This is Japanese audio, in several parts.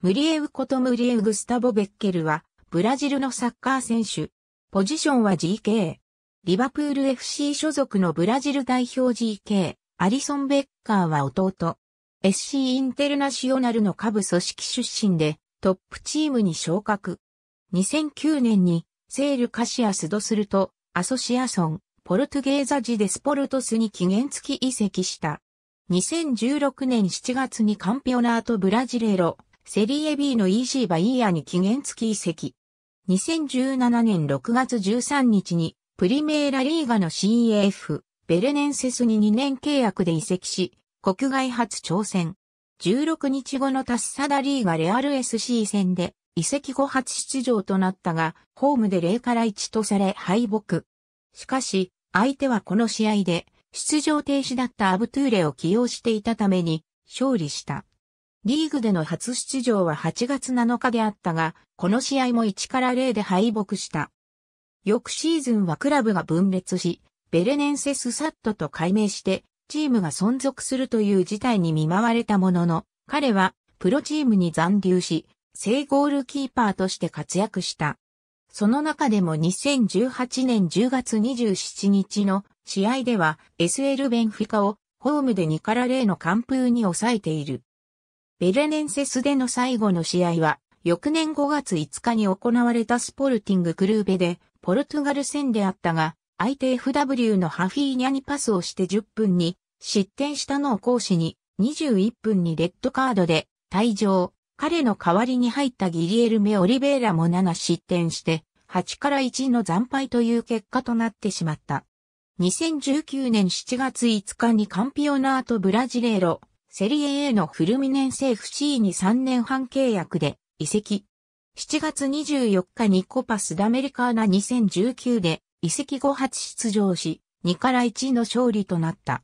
ムリエウことムリエウ・グスタボ・ベッケルは、ブラジルのサッカー選手。ポジションは GK。リバプール FC 所属のブラジル代表 GK、アリソン・ベッカーは弟。SC インテルナショナルの下部組織出身で、トップチームに昇格。2009年に、セール・カシアス・ドスルと、アソシアソン、ポルトゲーザジデスポルトスに期限付き移籍した。2016年7月にカンピオナート・ブラジレロ、セリエ B の EC バイヤーに期限付き移籍。2017年6月13日にプリメーラリーガの CF a、ベルネンセスに2年契約で移籍し、国外初挑戦。16日後のタッサダリーガレアル SC 戦で移籍後初出場となったが、ホームで0から1とされ敗北。しかし、相手はこの試合で出場停止だったアブトゥーレを起用していたために勝利した。リーグでの初出場は8月7日であったが、この試合も1から0で敗北した。翌シーズンはクラブが分裂し、ベレネンセスサットと改名して、チームが存続するという事態に見舞われたものの、彼はプロチームに残留し、正ゴールキーパーとして活躍した。その中でも2018年10月27日の試合では SL ベンフィカをホームで2から0の完封に抑えている。ベレネンセスでの最後の試合は、翌年5月5日に行われたスポルティングクルーベで、ポルトガル戦であったが、相手 FW のハフィーニャにパスをして10分に、失点したのを講師に、21分にレッドカードで、退場。彼の代わりに入ったギリエルメ・オリベーラも7失点して、8から1の惨敗という結果となってしまった。2019年7月5日にカンピオナート・ブラジレーロ、セリエ A のフルミネンセ FC に3年半契約で移籍。7月24日にコパスダメリカーナ2019で移籍後初出場し、2から1の勝利となった。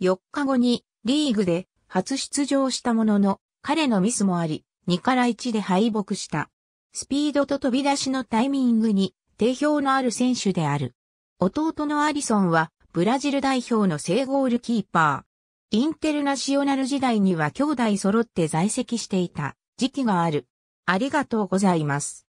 4日後にリーグで初出場したものの、彼のミスもあり、2から1で敗北した。スピードと飛び出しのタイミングに定評のある選手である。弟のアリソンはブラジル代表の正ゴールキーパー。インテルナシオナル時代には兄弟揃って在籍していた時期がある。ありがとうございます。